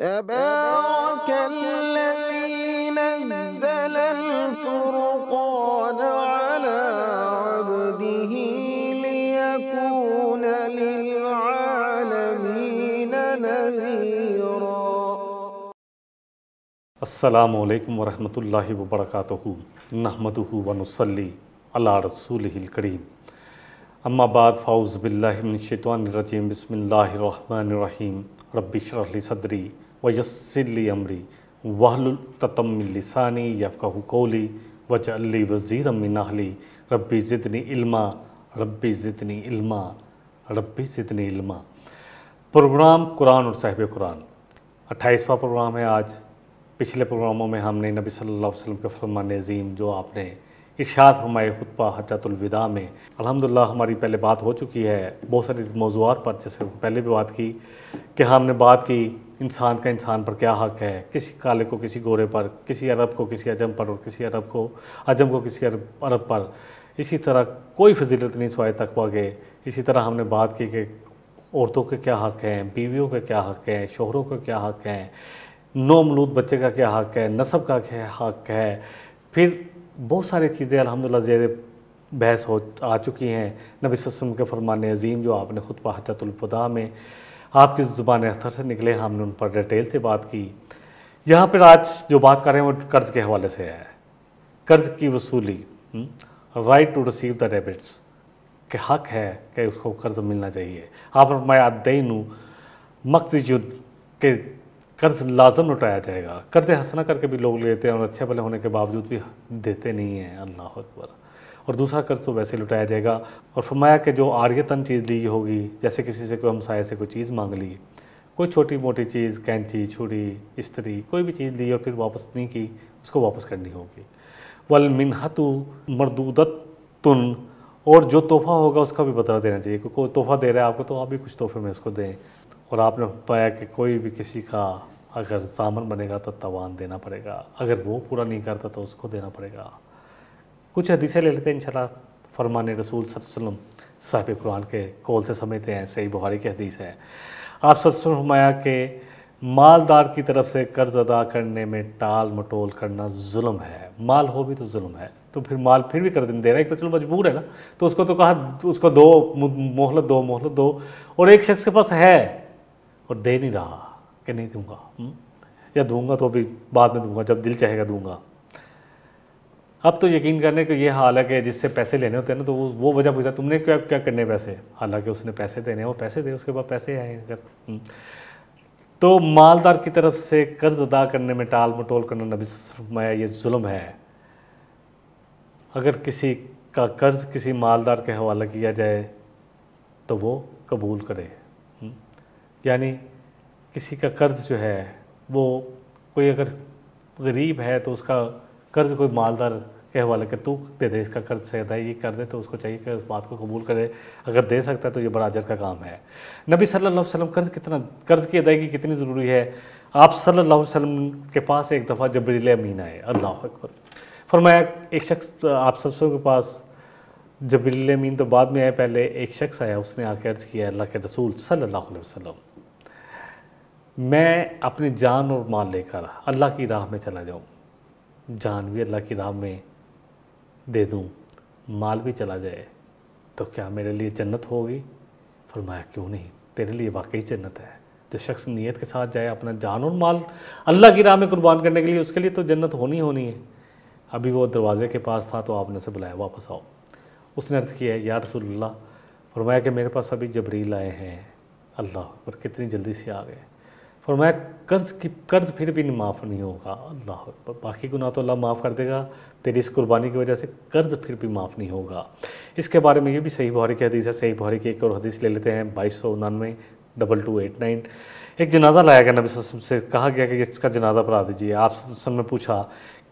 تبارك الذي نزل الفرقان على عبده ليكون للعالمين نذيرا السلام عليكم ورحمة الله وبركاته نحمده ونصلي على رسوله الكريم أما بعد فأعوذ بالله من الشيطان الرجيم بسم الله الرحمن الرحيم رب اشرح لي صدري वयसली अमरी वाहतमिलसानी यफ़ाह कौली वज अली वज़ीर मिनाहली रब्बी ज़िदनी इल्मा रब्बी ज़ितनी इल्मा रब्बी ज़ितनी इल्मा प्रोग्राम कुरान और साहिब कुरान अट्ठाईसवा प्रोग्राम है आज पिछले प्रोग्रामों में हमने नबी सल्लल्लाहु अलैहि वसल्लम के फरमान अजीम जो आपने इर्शाद हमारे खुतबा हजतुलविदा में अलहमदिल्ला हमारी पहले बात हो चुकी है बहुत सारे मौजूद पर जैसे पहले भी बात की कि हमने बात की इंसान का इंसान पर क्या हक है किसी काले को किसी गोरे पर किसी अरब को किसी अजम पर और किसी अरब को अजम को किसी अरब अरब पर इसी तरह कोई फजीलत नहीं सवाए तकवा के इसी तरह हमने बात की कि औरतों के क्या हक हैं बीवियों के क्या हक हैं शोहरों के क्या हक हैं नौमलूद बच्चे का क्या हक है नस्ब का क्या हक है फिर बहुत सारी चीज़ें अलहमदिल्ला जैर बहस हो आ चुकी हैं नबी वसम के फरमान अजीम जो आपने खुद हजतुल्पदा में आपकी ज़ुबान अख्तर से निकले हमने उन पर डिटेल से बात की यहाँ पर आज जो बात कर रहे हैं वो कर्ज़ के हवाले से है कर्ज़ की वसूली right to receive the debits के हक है कि उसको कर्ज़ मिलना चाहिए आप मैं दईनू मकसजुद के कर्ज लाजम लुटाया जाएगा कर्ज हंसना करके भी लोग लेते हैं और अच्छे भले होने के बावजूद भी देते नहीं हैं अल्लाह अकबर और दूसरा कर्ज तो वैसे लुटाया जाएगा और फरमाया कि जो आर्यतन चीज़ ली होगी जैसे किसी से कोई हमसाय से कोई चीज़ मांग ली कोई छोटी मोटी चीज़ कैंची छुरी स्त्री कोई भी चीज़ ली और फिर वापस नहीं की उसको वापस करनी होगी वल मिनहतु मरदूदत तुन और जो तोहफ़ा होगा उसका भी बदला देना चाहिए कोई तोहफ़ा दे रहा है आपको तो आप भी कुछ तोहफे में उसको दें और आपने पाया कि कोई भी किसी का अगर सामन बनेगा तो तवान देना पड़ेगा अगर वो पूरा नहीं करता तो उसको देना पड़ेगा कुछ हदीसें ले लेते हैं इंशाल्लाह फरमान रसूल वसल्लम साहिब कुरान के कौल से समझते हैं सही बुहारी की हदीस है आप सचमाया कि मालदार की तरफ से कर्ज अदा करने में टाल मटोल करना जुल्म है माल हो भी तो जुल्म है तो फिर माल फिर भी कर्ज नहीं दे रहा है एक तो चलो मजबूर है ना तो उसको तो कहा उसको दो मोहलत दो मोहलत दो और एक शख्स के पास है और दे नहीं रहा कि नहीं दूंगा हुँ? हम्म? या दूंगा तो अभी बाद में दूंगा जब दिल चाहेगा दूंगा अब तो यकीन करने का ये हाल है कि जिससे पैसे लेने होते हैं ना तो वो वजह पूछता तुमने क्या क्या करने पैसे हालांकि उसने पैसे देने वो पैसे दे उसके बाद पैसे आए अगर हम्म। तो मालदार की तरफ से कर्ज अदा करने में टाल मटोल करना नबीसमाया ये जुल्म है अगर किसी का कर्ज किसी मालदार के हवाले किया जाए तो वो कबूल करे यानी किसी का कर्ज़ जो है वो कोई अगर गरीब है तो उसका कर्ज़ कोई मालदार के हवाले के तू दे दे इसका कर्ज से ये कर दे तो उसको चाहिए कि उस बात को कबूल करे अगर दे सकता है तो ये बड़ा अजर का काम है नबी सल्लल्लाहु अलैहि वसल्लम कर्ज कितना कर्ज की अदायगी कितनी ज़रूरी है आप सल्लल्लाहु अलैहि वसल्लम के पास एक दफ़ा जबरील अमीन आए अल्लाह अकबर फरमाया एक शख्स आप सबसों के पास जबरील अमीन तो बाद में आए पहले एक शख्स आया उसने आके अर्ज़ किया अल्लाह के रसूल सल्लल्लाहु अलैहि वसल्लम मैं अपनी जान और माल लेकर अल्लाह की राह में चला जाऊँ जान भी अल्लाह की राह में दे दूँ माल भी चला जाए तो क्या मेरे लिए जन्नत होगी फरमाया क्यों नहीं तेरे लिए वाकई जन्नत है जो शख्स नीयत के साथ जाए अपना जान और माल अल्लाह की राह में कुर्बान करने के लिए उसके लिए तो जन्नत होनी होनी है अभी वो दरवाज़े के पास था तो आपने उसे बुलाया वापस आओ उसने अर्थ किया या रसूल्ला फरमाया कि मेरे पास अभी जबरील आए हैं अल्लाह पर कितनी जल्दी से आ गए फरमाया कर्ज की कर्ज फिर भी नहीं माफ़ नहीं होगा अल्लाह बाकी गुनाह तो अल्लाह माफ़ कर देगा तेरी इस कुर्बानी की वजह से कर्ज फिर भी माफ़ नहीं होगा इसके बारे में ये भी सही बहारी की हदीस है सही बहारी की एक और हदीस ले लेते हैं बाईस सौ उनानवे डबल टू एट नाइन एक जनाजा लाया गया नबी वसम से कहा गया कि इसका जनाजा पढ़ा दीजिए आप ने पूछा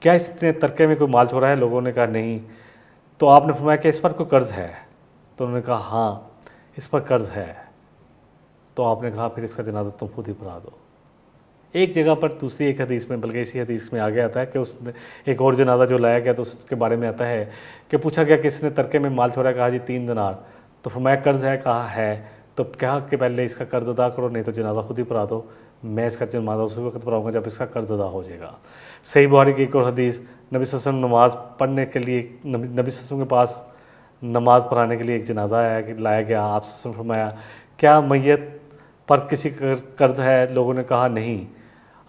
क्या इसने तरके में कोई माल छोड़ा है लोगों ने कहा नहीं तो आपने फरमाया कि इस पर कोई कर्ज़ है तो उन्होंने कहा हाँ इस पर कर्ज़ है तो आपने कहा फिर इसका जनाजा तुम खुद ही पढ़ा दो एक जगह पर दूसरी एक हदीस में बल्कि इसी हदीस में आगे आता है कि उसने एक और जनाजा जो लाया गया तो उसके बारे में आता है कि पूछा गया किसने तरके में माल छोड़ा कहा जी तीन दिनार तो फरमाया कर्ज़ है कहा है तो कहा कि पहले इसका कर्ज़ अदा करो नहीं तो जनाजा खुद ही पढ़ा दो मैं इसका जनाजा उसी वक्त पढ़ाऊँगा जब इसका कर्ज़ अदा हो जाएगा सही बुहारी की एक और हदीस नबी ससम नमाज़ पढ़ने के लिए नबी ससम के पास नमाज़ पढ़ाने के लिए एक जनाजा आया कि लाया गया आप फरमाया क्या मैत पर किसी कर्ज है लोगों ने कहा नहीं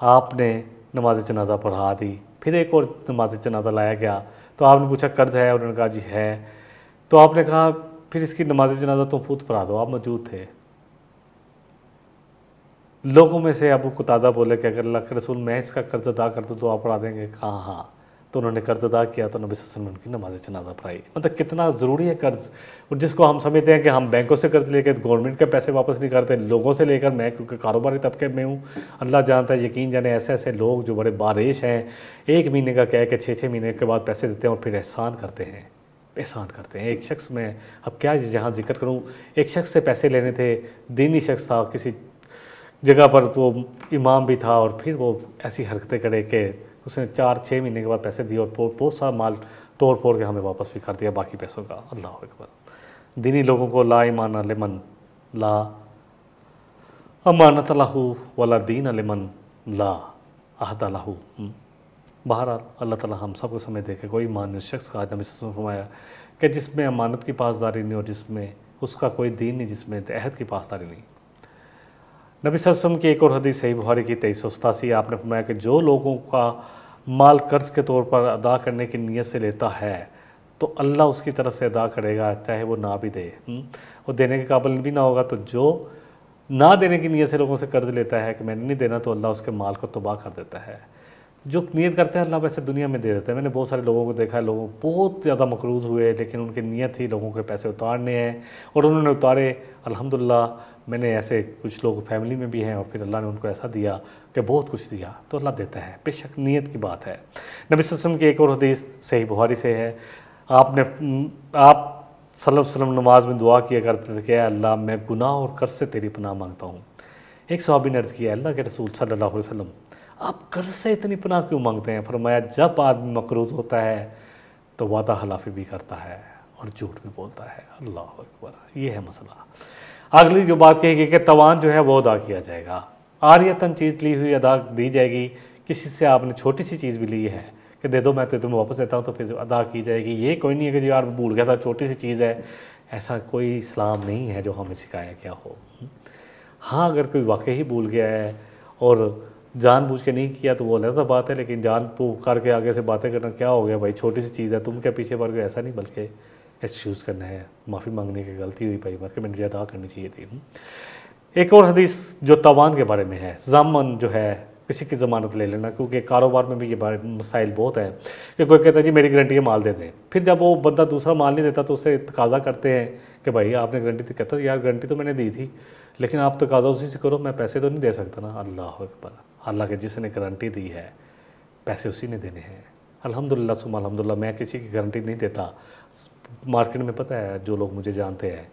आपने नमाज जनाजा पढ़ा दी फिर एक और नमाज जनाजा लाया गया तो आपने पूछा कर्ज़ है उन्होंने कहा जी है तो आपने कहा फिर इसकी नमाज जनाजा तो फूत पढ़ा दो आप मौजूद थे लोगों में से अबू कुतादा बोले कि अगर अल्लाह के रसूल मैं इसका कर्ज़ अदा कर दूँ तो आप पढ़ा देंगे कहाँ हाँ तो उन्होंने कर्ज अदा किया तो नबी वसल्लम उनकी नमाज जनाजा पढ़ाई मतलब कितना ज़रूरी है कर्ज़ और जिसको हम समझते हैं कि हम बैंकों से कर्ज लेकर गवर्नमेंट के पैसे वापस नहीं करते लोगों से लेकर मैं क्योंकि कारोबारी तबके में हूँ अल्लाह जानता है यकीन जाने ऐसे ऐसे लोग जो बड़े बारिश हैं एक महीने का कह के छः छः महीने के बाद पैसे देते हैं और फिर एहसान करते हैं एहसान करते हैं एक शख्स में अब क्या जहाँ जिक्र करूँ एक शख्स से पैसे लेने थे दीनी शख्स था किसी जगह पर वो इमाम भी था और फिर वो ऐसी हरकतें करे कि उसने चार छः महीने के बाद पैसे दिए और बहुत सारा माल तोड़ फोड़ के हमें वापस भी कर दिया बाकी पैसों का अल्लाह अकबर दीनी लोगों को ला ईमान अलमन ला अमानत लाहू वाला दीन अलमन ला अहद लाहू हम्म। बहरहाल अल्लाह ताला हम सबको समय देखे कोई ईमान शख्स का आदमी फरमाया कि जिसमें अमानत की पासदारी नहीं और जिसमें उसका कोई दीन नहीं जिसमें अहद की पासदारी नहीं नबी सरसम की एक और हदीस सही बुहारी की तेईस सौ सतासी आपने फरमाया कि जो लोगों का माल कर्ज के तौर पर अदा करने की नीयत से लेता है तो अल्लाह उसकी तरफ से अदा करेगा चाहे वो ना भी दे हम्म? वो देने के काबिल भी ना होगा तो जो ना देने की नीयत से लोगों से कर्ज लेता है कि मैंने नहीं देना तो अल्लाह उसके माल को तबाह कर देता है जो नीयत करते हैं अल्लाह पैसे दुनिया में दे देते हैं मैंने बहुत सारे लोगों को देखा है लोग बहुत ज़्यादा मकरूज हुए लेकिन उनकी नीयत थी लोगों के पैसे उतारने हैं और उन्होंने उतारे अल्हम्दुलिल्लाह मैंने ऐसे कुछ लोग फैमिली में भी हैं और फिर अल्लाह ने उनको ऐसा दिया कि बहुत कुछ दिया तो अल्लाह देता है बेशक नीयत की बात है नबी वसम की एक और हदीस सही बुहारी से है आपने आप सल्लल्लाहु अलैहि वसल्लम नमाज में दुआ किया करते थे कि अल्लाह मैं गुनाह और कर्ज से तेरी पनाह मांगता हूँ एक सहाबी ने अर्ज़ किया अल्लाह के रसूल सल्लल्लाहु अलैहि वसल्लम आप कर्ज से इतनी पनाह क्यों मांगते हैं फरमाया जब आदमी मकरूज होता है तो वादा हलाफी भी करता है और झूठ भी बोलता है अल्लाह अकबर ये है मसला अगली जो बात कही गई कि तवान जो है वो अदा किया जाएगा आर्यतन चीज़ ली हुई अदा दी जाएगी किसी से आपने छोटी सी चीज़ भी ली है कि दे दो मैं तो तुम्हें वापस देता हूँ तो फिर अदा की जाएगी ये कोई नहीं है कि यार भूल गया था छोटी सी चीज़ है ऐसा कोई इस्लाम नहीं है जो हमें सिखाया गया हो हाँ अगर कोई वाकई ही भूल गया है और जान बूझ के नहीं किया तो वो अलग बात है लेकिन जान करके आगे से बातें करना क्या हो गया भाई छोटी सी चीज़ है तुम क्या पीछे पड़ गए ऐसा नहीं बल्कि एक्सक्यूज़ करना है माफ़ी मांगने की गलती हुई भाई बाकी मैंने अदा करनी चाहिए थी एक और हदीस जो तवान के बारे में है जामन जो है किसी की ज़मानत ले लेना क्योंकि कारोबार में भी ये बारे मसाइल बहुत हैं कि कोई कहता है जी मेरी गारंटी माल दे दें फिर जब वो बंदा दूसरा माल नहीं देता तो उससे तकाजा करते हैं कि भाई आपने गारंटी तो कहता यार गारंटी तो मैंने दी थी लेकिन आप तकाजा उसी से करो मैं पैसे तो नहीं दे सकता ना अल्लाह अकबर अल्लाह के जिसने गारंटी दी है पैसे उसी ने देने हैं अलहमदिल्ला सुम अलहमदिल्ला मैं किसी की गारंटी नहीं देता मार्केट में पता है जो लोग मुझे जानते हैं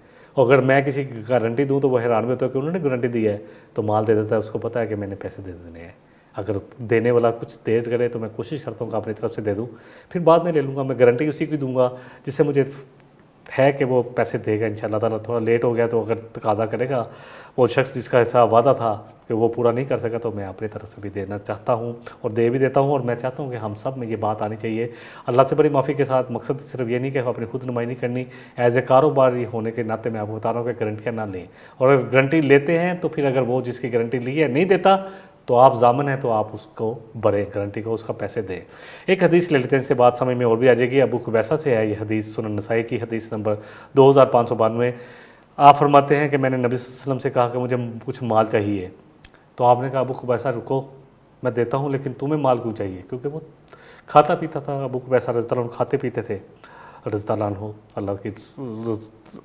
अगर मैं किसी की गारंटी दूँ तो वो हैरान में होता है कि उन्होंने गारंटी दी है तो माल दे देता है उसको पता है कि मैंने पैसे दे देने हैं अगर देने वाला कुछ देर करे तो मैं कोशिश करता हूँ कि अपनी तरफ से दे दूँ फिर बाद में ले लूँगा मैं गारंटी उसी की दूँगा जिससे मुझे है कि वो पैसे देगा इन शाला थोड़ा लेट हो गया तो अगर तकाजा करेगा वो शख्स जिसका ऐसा वादा था कि वो पूरा नहीं कर सका तो मैं अपनी तरफ से भी देना चाहता हूँ और दे भी देता हूँ और मैं चाहता हूँ कि हम सब में ये बात आनी चाहिए अल्लाह से बड़ी माफ़ी के साथ मकसद सिर्फ ये नहीं कि अपनी खुद नुमाई नहीं करनी एज ए कारोबारी होने के नाते मैं आपको बता रहा हूँ कि गारंटियाँ ना लें और अगर गारंटी लेते हैं तो फिर अगर वो जिसकी गारंटी ली है नहीं देता तो आप जामन हैं तो आप उसको बड़े गारंटी को उसका पैसे दें एक हदीस ले लेते हैं इससे बात समझ में और भी आ जाएगी अबू कुबैसा से है ये हदीस सुन नसाई की हदीस नंबर दो हज़ार पाँच सौ बानवे आप फरमाते हैं कि मैंने नबी वसम से कहा कि मुझे कुछ माल चाहिए तो आपने कहा अबू कुबैसा रुको मैं देता हूँ लेकिन तुम्हें माल क्यों चाहिए क्योंकि वो खाता पीता था अबू कुबैसा रजदान खाते पीते थे रजदालान हो अल्लाह की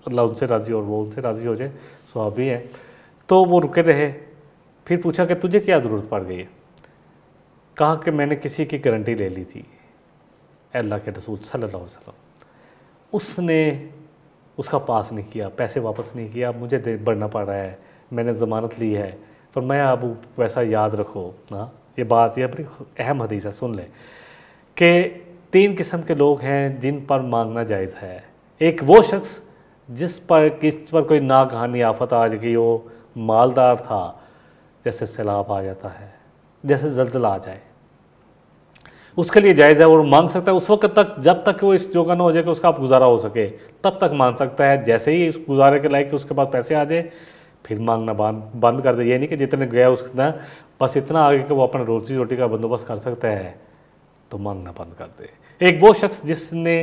अल्लाह उनसे राज़ी और वो उनसे राज़ी हो जाए आप भी हैं तो वो रुके रहे फिर पूछा कि तुझे क्या ज़रूरत पड़ गई है कहा कि मैंने किसी की गारंटी ले ली थी अल्लाह के रसूल सल्ला वसलम उसने उसका पास नहीं किया पैसे वापस नहीं किया मुझे दे बढ़ना पड़ रहा है मैंने ज़मानत ली है पर मैं अब वैसा याद रखो ना हाँ, ये बात यह बड़ी अहम हदीस है सुन लें कि तीन किस्म के लोग हैं जिन पर मांगना जायज़ है एक वो शख्स जिस पर किस पर कोई नाकहानी आफत आ की वो मालदार था जैसे सैलाब आ जाता है जैसे जल्जला आ जाए उसके लिए जायज़ है और मांग सकता है उस वक्त तक जब तक वो इस जोगा ना हो जाए कि उसका आप गुजारा हो सके तब तक मांग सकता है जैसे ही उस गुजारे के लायक उसके पास पैसे आ जाए फिर मांगना बंद बंद कर दे ये नहीं कि जितने गया उसना बस इतना आगे कि वो अपने रोजी रोटी का बंदोबस्त कर सकता है तो मांगना बंद कर दे एक वो शख्स जिसने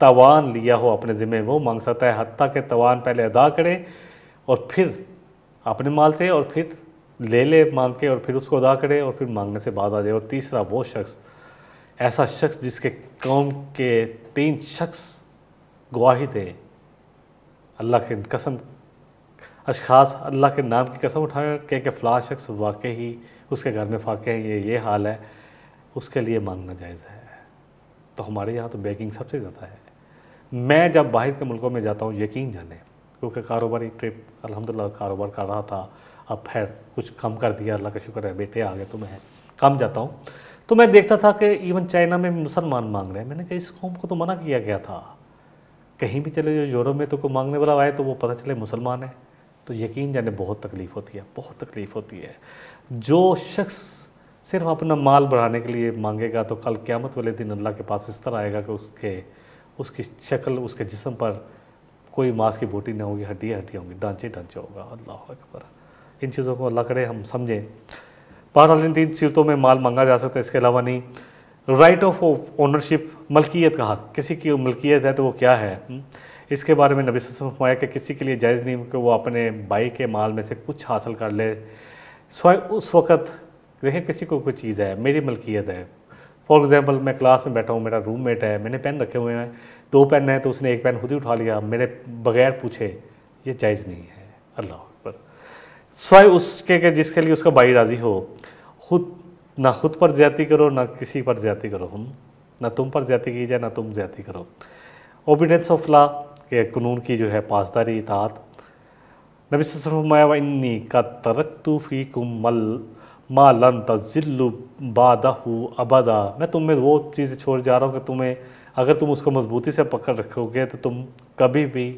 तवान लिया हो अपने ज़िम्मे वो मांग सकता है हती के तवान पहले अदा करे और फिर अपने माल से और फिर ले ले मांग के और फिर उसको अदा करे और फिर मांगने से बाद आ जाए और तीसरा वो शख्स ऐसा शख्स जिसके कौम के तीन शख्स गवाही थे अल्लाह के कसम अशखास अल्लाह के नाम की कसम उठाकर कह के फला शख्स वाकई ही उसके घर में फाके हैं ये ये हाल है उसके लिए मांगना जायज़ है तो हमारे यहाँ तो बैकिंग सबसे ज़्यादा है मैं जब बाहर के मुल्कों में जाता हूँ यकीन जाने क्योंकि कारोबारी ट्रिप अलहमदिल्ला कारोबार कर रहा था अब खैर कुछ कम कर दिया अल्लाह का शुक्र है बेटे आ गए तो मैं कम जाता हूँ तो मैं देखता था कि इवन चाइना में मुसलमान मांग रहे हैं मैंने कहा इस कौम को तो मना किया गया था कहीं भी चले जाओ यूरोप में तो कोई मांगने वाला आए तो वो पता चले मुसलमान है तो यकीन जाने बहुत तकलीफ़ होती है बहुत तकलीफ़ होती है जो शख्स सिर्फ अपना माल बढ़ाने के लिए मांगेगा तो कल क़्यामत वाले दिन अल्लाह के पास इस तरह आएगा कि उसके उसकी शक्ल उसके जिसम पर कोई मांस की बोटी ना होगी हड्डियाँ हड्डियाँ होंगी डांचे डांचे होगा अल्लाह अकबर इन चीज़ों को अल्लाह करे हम समझें बहरहाल इन तीन सीटों में माल मंगा जा सकता है इसके अलावा नहीं राइट ऑफ ओनरशिप मलकियत का हक किसी की मलकियत है तो वो क्या है हम्म? इसके बारे में नबी फरमाया कि किसी के लिए जायज़ नहीं कि वो अपने भाई के माल में से कुछ हासिल कर ले स्वयं उस वक़्त देखें किसी को कोई चीज़ है मेरी मलकियत है फॉर एग्ज़ाम्पल मैं क्लास में बैठा हूँ मेरा रूममेट है मैंने पेन रखे हुए हैं दो पेन हैं तो उसने एक पेन खुद ही उठा लिया मेरे बगैर पूछे ये जायज़ नहीं है अल्लाह स्वयं उसके के जिसके लिए उसका बाई राजी हो खुद ना खुद पर ज्यादा करो ना किसी पर ज्याति करो हम ना तुम पर ज्याति की जाए ना तुम ज्याति करो ओबिडेंस ऑफ ला के कानून की जो है पासदारी इतात नबी सरमाया का तरक तूफ़ी फी कुमल माँ लन तजिल्लु बादहू अबदा मैं तुम्हें वो चीज़ छोड़ जा रहा हूँ कि तुम्हें अगर तुम उसको मजबूती से पकड़ रखोगे तो तुम कभी भी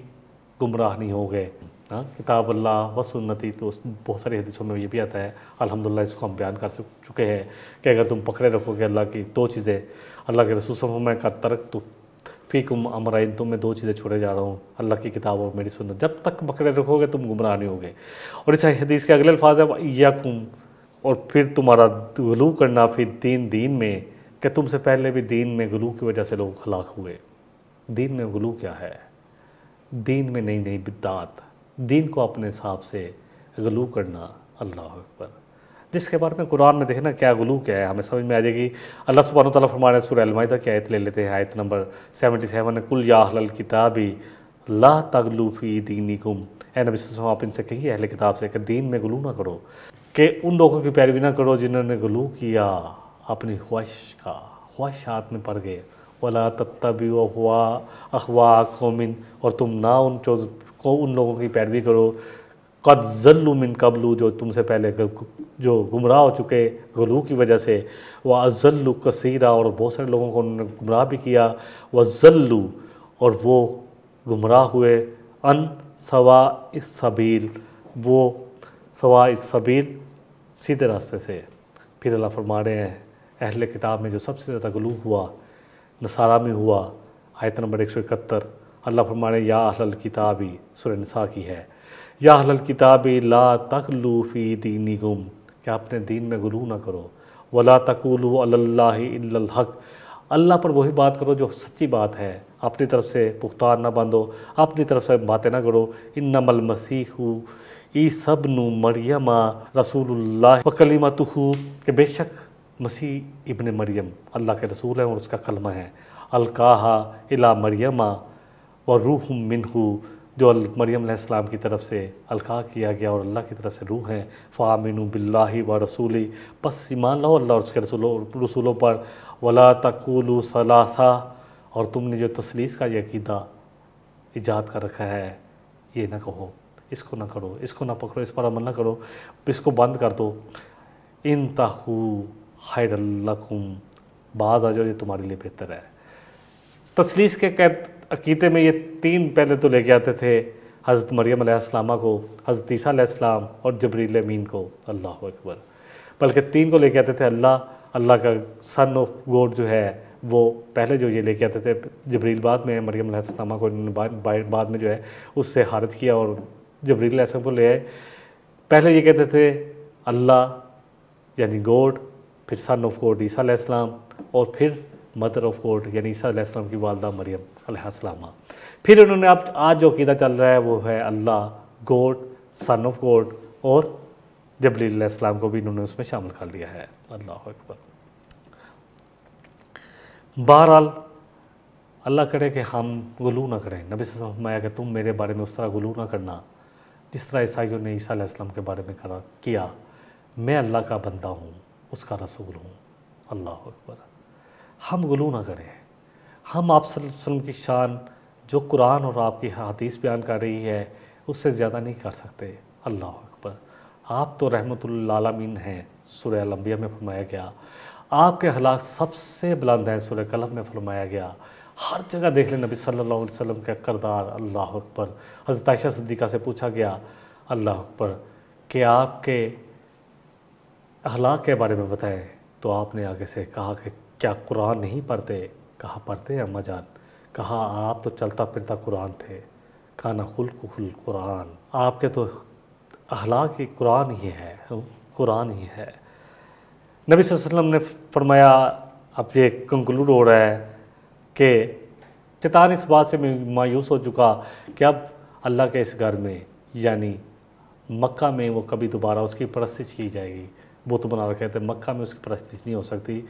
गुमराह नहीं होगे हाँ किताब अल्लाह व सुन्नति तो उस बहुत सारी हदीसों में ये भी आता है अल्हम्दुलिल्लाह इसको हम बयान कर चुके हैं कि अगर तुम पकड़े रखोगे अल्लाह की दो चीज़ें अल्लाह के रसूल का तर्क तो फ़ीकुम अमराइन तुम मैं दो चीज़ें छोड़े जा रहा हूँ अल्लाह की किताब और मेरी सुन्नत जब तक पकड़े रखोगे तुम गुमराह नहीं होगे और इस हदीस के अगले अल्फाज है याकुम और फिर तुम्हारा गलू करना फिर दीन दीन में कि तुमसे पहले भी दीन में गलू की वजह से लोग हलाक हुए दीन में गलू क्या है दीन में नई नई बिदात दीन को अपने हिसाब से गलू करना अल्लाह अकबर जिसके बारे में कुरान में देखना क्या गलू क्या है हमें समझ में आ जाएगी अल्लाह सुबहान तला फरमाने सुरमायदा की आयत ले लेते हैं आयत नंबर सेवेंटी सेवन कुल याहल किताबी ला तगलूफ़ी दीनी गुम ए नबी आप इनसे कहिए अहल किताब से कि दीन में गलू ना करो कि उन लोगों की पैरवी ना करो जिन्होंने गलू किया अपनी ख्वाहिश का हाथ में पड़ गए वला तत्तबी हुआ अखवा कौमिन और तुम ना उन को उन लोगों की पैरवी करो कद जल्लू मिन कबलू जो तुमसे पहले जो गुमराह हो चुके गलू की वजह से वह अजल्लू कसीरा और बहुत सारे लोगों को उन्होंने गुमराह भी किया वह जल्लू और वो गुमराह हुए अन सवा इस सबील वो सवा इस सबील सीधे रास्ते से फिर अल्लाह फरमा रहे हैं अहल किताब में जो सबसे ज़्यादा गलू हुआ नसारा में हुआ आयत नंबर एक सौ इकहत्तर अल्लाह फरमाने या अहल किताबी सुरसा की है या अहल किताबी ला तखलूफ़ी दीनी गुम कि अपने दीन में गुलू ना करो वला तकुलू अल्लाह अल्लाह पर वही बात करो जो सच्ची बात है अपनी तरफ से पुख्तार ना बांधो अपनी तरफ से बातें ना करो इन नमल मसीह ई सब नू मरियमा रसूल वकलीमा तुहू के बेशक मसीह इबन मरियम अल्लाह के रसूल हैं और उसका कलमा है अलकाहा इला मरियमा व रूह मिनहू जो मरियम की तरफ से अलका किया गया और अल्लाह की तरफ से रूह हैं फ़ामिन बिल्ला व रसूली बस ईमान लो अल्लाह और उसके रसूलों रसूलों पर वला तकुल सलासा और तुमने जो तसलीस का यकीदा ईजाद कर रखा है ये ना कहो इसको ना करो इसको ना पकड़ो इस पर अमल ना करो इसको बंद कर दो इन ताहू हैरल्लकुम बाज आ जाओ ये तुम्हारे लिए बेहतर है तसलीस के कैद अकीदे में ये तीन पहले तो लेके आते थे हज़रत मरियम अलैहिस्सलामा को हज़रत ईसा अलैहिस्सलाम और जबरील अमीन को अल्लाह अकबर बल्कि तीन को लेके आते थे अल्लाह अल्लाह का सन ऑफ गॉड जो है वो पहले जो ये लेके आते थे जबरील बाद में मरियम अलैहिस्सलामा को इन्होंने बाद में जो है उससे हारत किया और जबरील अलैहिस्सलाम को ले आए पहले ये कहते थे अल्लाह यानी गॉड फिर सन ऑफ गॉड ईसा अलैहिस्सलाम और फिर मदर ऑफ गॉड यानी ईसा अलैहिस्सलाम की वालदा मरियम अलहसलामा फिर उन्होंने अब आज जो अकीदा चल रहा है वो है अल्लाह गोड सन ऑफ गोड और जबलीसम को भी उन्होंने उसमें शामिल कर लिया है अल्लाह अकबर बहरहाल अल्लाह करे कि हम गलू ना करें नबी से कि तुम मेरे बारे में उस तरह गलू ना करना जिस तरह ईसाइयों ने ईसा आसलम के बारे में करा किया मैं अल्लाह का बंदा हूँ उसका रसूल हूँ अल्लाह अकबर हम गलू ना करें हम आप वसल्लम की शान जो कुरान और आपकी हदीस बयान कर रही है उससे ज़्यादा नहीं कर सकते अल्लाह अकबर आप तो रहमतमीन हैं सुरह लम्बिया में फरमाया गया आपके हलाक सबसे बुलंद हैं सुरह कलम में फरमाया गया हर जगह देख लें नबी सल्लल्लाहु अलैहि वसल्लम का करदार अल्लाह अकबर हजरत आयशा सिद्दीका से पूछा गया अल्लाह अकबर कि आपके अखलाक के बारे में बताएं तो आपने आगे से कहा कि क्या कुरान नहीं पढ़ते कहा पढ़ते हैं अम्मा जान कहा आप तो चलता फिरता कुरान थे खाना खुल खुल कुरान आपके तो अखलाक ही कुरान ही है कुरान ही है नबी वसल्लम ने फरमाया अब ये कंक्लूड हो रहा है कि चितान इस बात से मायूस हो चुका कि अब अल्लाह के इस घर में यानी मक्का में वो कभी दोबारा उसकी परस्तिश की जाएगी बुत बना रखे थे मक्का में उसकी परस्तिश नहीं हो सकती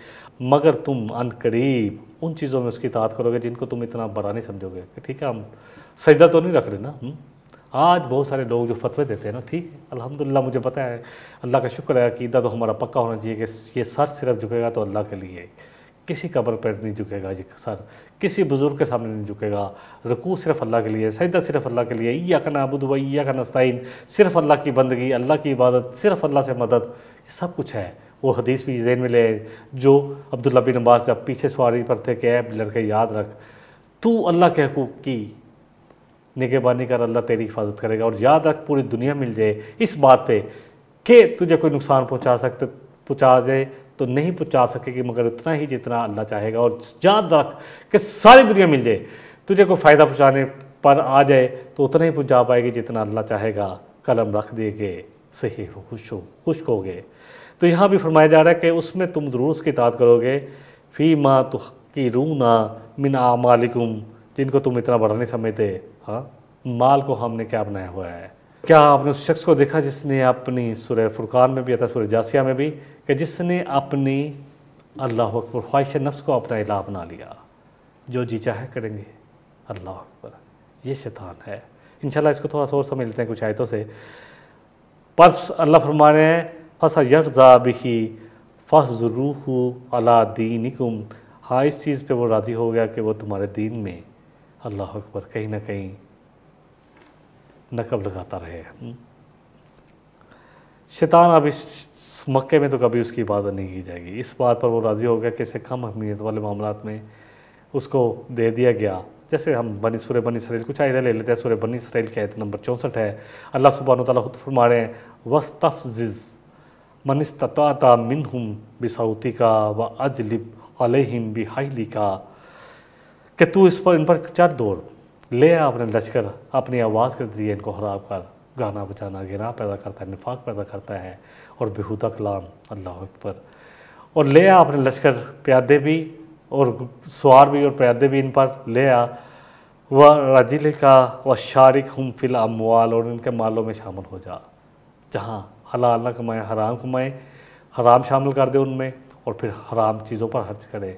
मगर तुम अन करीब उन चीज़ों में उसकी इतात करोगे जिनको तुम इतना बड़ा नहीं समझोगे कि ठीक है हम सजदा तो नहीं रख रहे ना हुँ? हम्म? आज बहुत सारे लोग जो फतवे देते हैं ना ठीक है अलहमदिल्ला मुझे पता है अल्लाह का शुक्र है कि इदा तो हमारा पक्का होना चाहिए कि ये सर सिर्फ झुकेगा तो अल्लाह के लिए किसी कब्र पर नहीं झुकेगा ये सर किसी बुज़ुर्ग के सामने नहीं झुकेगा रकू सिर्फ अल्लाह के लिए सैदा सिर्फ अल्लाह के लिए या का नाबुद व या का नस्ताइन सिर्फ अल्लाह की बंदगी अल्लाह की इबादत सिर्फ अल्लाह से मदद ये सब कुछ है वो हदीस भी जहन में ले जो अब्दुल्ला बिन अब्बास जब पीछे सवारी पर थे कि लड़के याद रख तू अल्लाह के हकूक़ की निगेबानी कर अल्लाह तेरी हिफाजत करेगा और याद रख पूरी दुनिया मिल जाए इस बात पे कि तुझे कोई नुकसान पहुंचा सकते पहुंचा जाए तो नहीं पहुँचा सकेगी मगर उतना ही जितना अल्लाह चाहेगा और याद रख कि सारी दुनिया मिल जाए तुझे कोई फ़ायदा पहुँचाने पर आ जाए तो उतना ही पहुँचा पाएगी जितना अल्लाह चाहेगा कलम रख देंगे सही हो खुश हो खुश गए तो यहाँ भी फरमाया जा रहा है कि उसमें तुम ज़रूर उसकी इताद करोगे फ़ी माँ तो की रू ना मिन मालिकुम जिनको तुम इतना बड़ा नहीं समझते हाँ माल को हमने क्या बनाया हुआ है क्या आपने उस शख्स को देखा जिसने अपनी सुर फुरकान में भी आता सुर जासिया में भी कि जिसने अपनी अल्लाह अकबर ख्वाहिश नफ्स को अपना इला बना लिया जो जी चाहे करेंगे अल्लाह अकबर ये शैतान है इन इसको थोड़ा सा और समझ लेते हैं कुछ आयतों से पर अल्लाह फरमाने फसा यरजा बिही फस रूह अला दीनिकुम हाँ इस चीज़ पे वो राज़ी हो गया कि वो तुम्हारे दीन में अल्लाह अकबर कहीं ना कहीं नकब लगाता रहे शैतान अब इस मक्के में तो कभी उसकी इबादत नहीं की जाएगी इस बात पर वो राज़ी हो गया कि इसे कम अहमियत वाले मामला में उसको दे दिया गया जैसे हम बनी सुर बनी सरेल कुछ आयदा ले लेते हैं सुर बनी सरेल की आयत नंबर चौंसठ है अल्लाह सुबहान तला खुद फरमा रहे हैं वस्तफ़िज़ मनस्तता मिन हम बिसाउती का व अजलिब अलहिम बिहाइली का कि तू इस पर इन पर चार दौड़ ले आपने लश्कर अपनी आवाज़ के ज़रिए इनको खराब कर गाना बजाना गिरा पैदा करता है निफाक पैदा करता है और बेहूदा कलाम अल्लाह अकबर और ले आ अपने लश्कर प्यादे भी और सवार भी और प्यादे भी इन पर ले आ व रजिल का व शारिक हम फिल अमवाल और इनके मालों में शामिल हो जा जहाँ हलाल ना कमाए हराम कमाए हराम शामिल कर दे उनमें और फिर हराम चीज़ों पर खर्च करे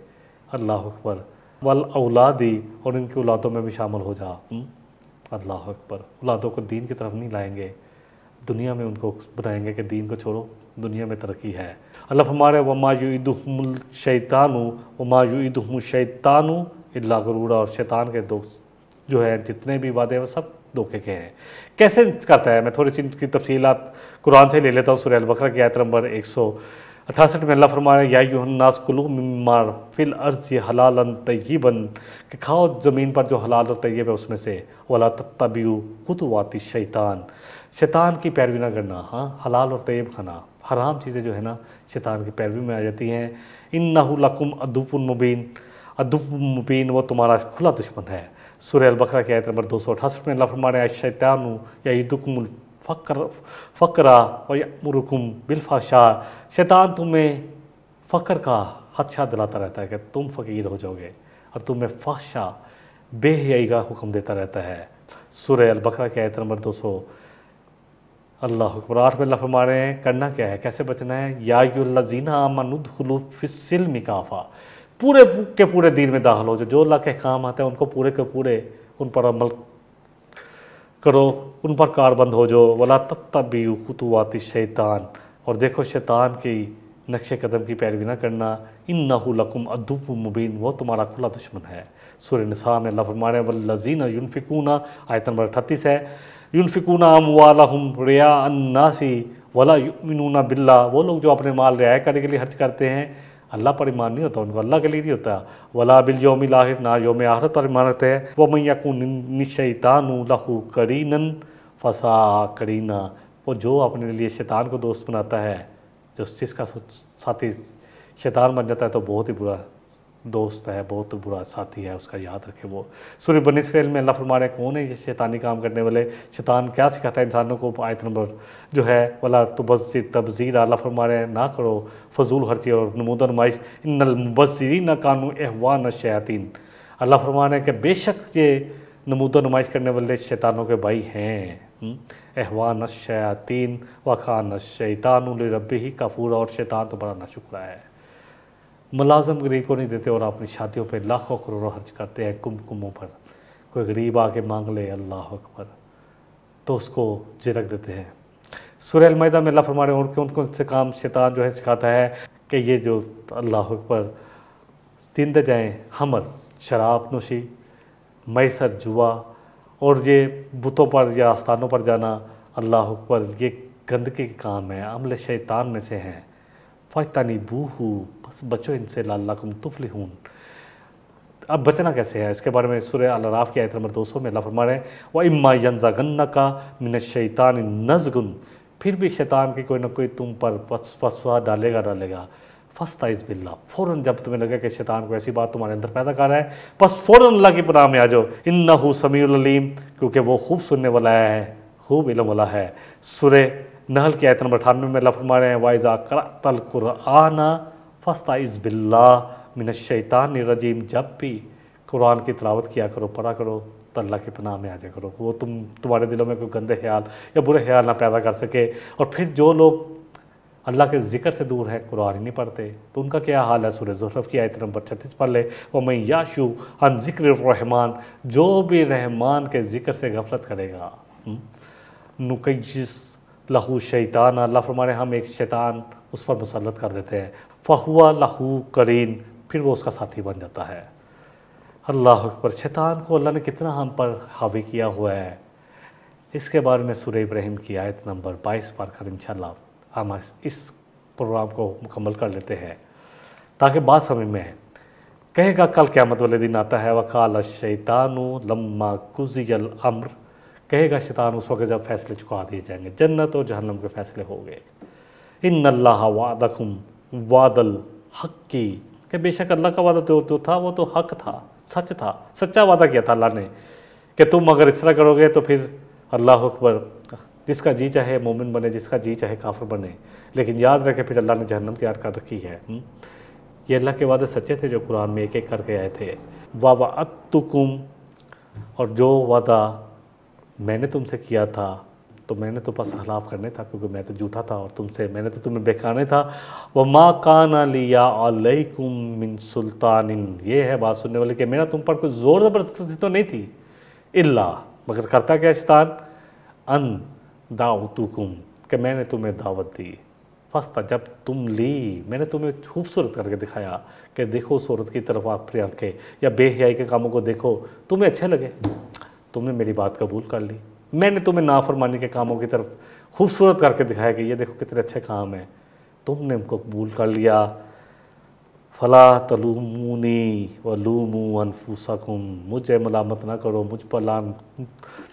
अल्लाह अकबर वल औलादी और इनकी औलादों में भी शामिल हो जा हम्म। अल्लाह अकबर औलादों को दीन की तरफ नहीं लाएंगे दुनिया में उनको बनाएंगे कि दीन को छोड़ो दुनिया में तरक्की है अल्लाह हमारे वमायुदुल शैतानु वमायुदुम शैतानु इल्ला गरूरा और शैतान के दोस्त जो है जितने भी वादे हैं सब धोखे के हैं कैसे करता है मैं थोड़ी सी इनकी तफसीलात कुरान से ले लेता हूँ सुरैल बकरा की आयत नंबर एक सौ अठासठ में अल्लाह फरमाया या यून्नास मार फिल अर्ज हलाल तयबन कि खाओ ज़मीन पर जो हलाल और तयब है उसमें से वाला खुद वाति शैतान शैतान की पैरवी ना करना हाँ हलाल और तयब खाना हराम चीज़ें जो है ना शैतान की पैरवी में आ जाती हैं इन नाकुम अदुपुन मुबीन मुबीन वो तुम्हारा खुला दुश्मन है सुरैल अलबकरा के आयत नंबर दो सौ अठासठ में अल्लाह फरमाया शैतान या ईदुकमुल फ़क्र फ़करा वमरकुम बिलफाशा शैतान तुम्हें फ़कर का हदशा दिलाता रहता है कि तुम फ़कीर हो जाओगे और तुम्हें फ़ाशा बेहयाई का हुक्म देता रहता है सुर अलबकरा के आयत नंबर दो सौ अल्लाह हुक्मर आठ में लफ मारे हैं करना क्या है कैसे बचना है या याजीना मनदलूफ़िसल मिकाफ़ा पूरे के पूरे दिन में दाखिल हो जो जो अल्लाह के काम आते हैं उनको पूरे के पूरे उन पर अमल करो उन पर कार बंद हो जाओ वला तब तब भी खुतवाती शैतान और देखो शैतान की नक्श कदम की पैरवी ना करना इन लकुम अदुब मुबीन वो तुम्हारा खुला दुश्मन है सुर निसार ने लफरमान वजीन यूनफिकूना आयत नंबर अठतीस है यूनफिकूना अम वाला हम रिया अन्नासी वला युमिनूना बिल्ला वो लोग जो अपने माल रियाय करने के लिए खर्च करते हैं अल्लाह पर ईमान नहीं होता उनको अल्लाह के लिए नहीं होता वला बिल योम लाहिर ना योम आहरत पर ईमान रखते हैं वो मैयाकून निशैतान लहू करीन फसा करीना वो जो अपने लिए शैतान को दोस्त बनाता है जो जिसका साथी शैतान बन जाता है तो बहुत ही बुरा दोस्त है बहुत बुरा साथी है उसका याद रखे वो सूर्य बनी इसराइल में अल्लाह फरमा रहे कौन है ये शैतानी काम करने वाले शैतान क्या सिखाता है इंसानों को आयत नंबर जो है वाला बजी तबजीर अल्लाह फरमा रहे ना करो फजूल हर्जी और नमूद नुमाइश इन मुबसरी न कानू एहवान शयातीन अल्लाह फरमा रहे कि बेशक ये नमूद नुमाइश करने वाले शैतानों के भाई हैं एहवान हम्म? व खान शैतान रब ही कफूर और शैतान तो बड़ा ना शुक्रा है मुलाजम गरीब को नहीं देते और अपनी शादियों पर लाखों करोड़ों खर्च करते हैं कुमकुमों पर कोई गरीब आके मांग ले अल्लाह अकबर तो उसको झिरक देते हैं सूर्य मैदा में अल्लाह मारे उनके उनको से काम शैतान जो है सिखाता है कि ये जो अल्लाह अकबर जिंदा जाएँ हमर शराब नोशी मैसर जुआ और ये बुतों पर या आस्थानों पर जाना अल्लाह अकबर ये गंदगी के काम है अमल शैतान में से हैं फ़ातानी बूहू बस बचो इनसे लाला तुफली हूँ अब बचना कैसे है इसके बारे में सुर अलराफ़ की आयत नंबर दो सौ में अल्लाह फरमा रहे हैं व इम्मा यनजागन्ना का मिन शैतान नजगुन फिर भी शैतान की कोई ना कोई तुम पर फसवा डालेगा डालेगा फस्ता इस बिल्ला फ़ौर जब तुम्हें लगे कि शैतान को ऐसी बात तुम्हारे अंदर पैदा कर रहा है बस फ़ौर अल्लाह की पनाह में आ जाओ इन ना हो समीम क्योंकि वो खूब सुनने वाला है खूब इलम वाला है सुर नहल की आयत नंबर अठानवे में लफ रहे हैं वाइज़ा करातल कुराना फस्ता इज़ बिल्ला मिन शैतान रजीम जब भी कुरान की तलावत किया करो पढ़ा करो तो अल्लाह की पनाह में आ जाया करो वो तुम तुम्हारे दिलों में कोई गंदे ख्याल या बुरे ख्याल ना पैदा कर सके और फिर जो लोग अल्लाह के ज़िक्र से दूर है कुरान ही नहीं पढ़ते तो उनका क्या हाल है सूर्य जुल्फ की आयत नंबर छत्तीस पढ़ ले और मैं याशु अन ज़िक्र रहमान जो भी रहमान के ज़िक्र से गफलत करेगा हम्म, नुकस लहू शैतान अल्लाह फरमाने हम एक शैतान उस पर मुसलत कर देते हैं फ़हुआ लहू करीन फिर वो उसका साथी बन जाता है अल्लाह पर शैतान को अल्लाह ने कितना हम पर हावी किया हुआ है इसके बारे में सूर्य इब्राहिम की आयत नंबर बाईस पर कर इनशा हम इस प्रोग्राम को मुकम्मल कर लेते हैं ताकि बाद समय में कहेगा कल क्यामत वाले दिन आता है वकाल शैतान लम्मा कुजियल अम्र कहेगा शैतान उस वक्त जब फैसले चुका दिए जाएंगे जन्नत और जहन्नम के फैसले हो गए इन अल्लाह वादकुम वादल हक की बेशक अल्लाह का वादा जो तो जो था वो तो हक था सच था सच्चा वादा किया था अल्लाह ने कि तुम अगर इस तरह करोगे तो फिर अल्लाह अकबर जिसका जी चाहे मोमिन बने जिसका जी चाहे काफर बने लेकिन याद रखे फिर अल्लाह ने जहन्नम तैयार कर रखी है ये अल्लाह के वादे सच्चे थे जो कुरान में एक एक करके आए थे वाबा अतुकुम और जो वादा मैंने तुमसे किया था तो मैंने तो बस हलाफ करने था क्योंकि मैं तो झूठा था और तुमसे मैंने तो तुम्हें बेकाने था वह माँ काना लिया अलैकुम मिन सुल्तान ये है बात सुनने वाले कि मेरा तुम पर कोई ज़ोर ज़बरदस्ती तो नहीं थी इल्ला मगर करता क्या शान अन दाउतुकुम कि मैंने तुम्हें दावत दी फस्ता जब तुम ली मैंने तुम्हें खूबसूरत करके दिखाया कि देखो सूरत की तरफ आप आंखें या बेहयाई के कामों को देखो तुम्हें अच्छे लगे तुमने मेरी बात कबूल कर ली मैंने तुम्हें नाफरमानी के कामों की तरफ खूबसूरत करके दिखाया कि ये देखो कितने अच्छे काम हैं तुमने उनको कबूल कर लिया फ़ला तलूमूनी वलूमू अनफूसकुम मुझे मलामत ना करो मुझ पर लान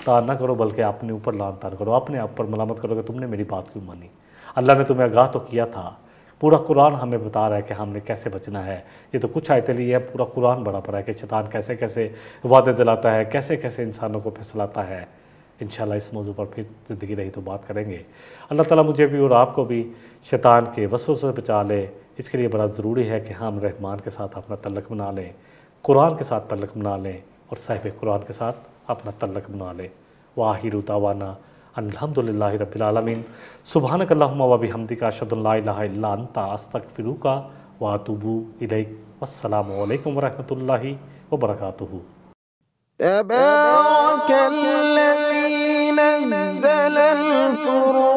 तार ना करो बल्कि अपने ऊपर लान तार करो अपने आप पर मलामत करो कि तुमने मेरी बात क्यों मानी अल्लाह ने तुम्हें आगाह तो किया था पूरा कुरान हमें बता रहा है कि हमने कैसे बचना है ये तो कुछ आयतें लिए हैं पूरा कुरान बड़ा पड़ा है कि शैतान कैसे कैसे वादे दिलाता है कैसे कैसे इंसानों को फिसलाता है इन इस मौजू पर फिर ज़िंदगी रही तो बात करेंगे अल्लाह ताला मुझे भी और आपको भी शैतान के वसों से बचा ले इसके लिए बड़ा ज़रूरी है कि हम रहमान के साथ अपना तल्लक बना लें कुरान के साथ तल्लक बना लें और साहिब कुरान के साथ अपना तल्लक बना लें वाहिर उतावाना أن الحمد لله رب العالمين سبحانك اللهم وبحمدك أشهد أن لا إله إلا أنت أستغفرك وأتوب إليك والسلام عليكم ورحمة الله وبركاته تبارك الذي نزل الفروج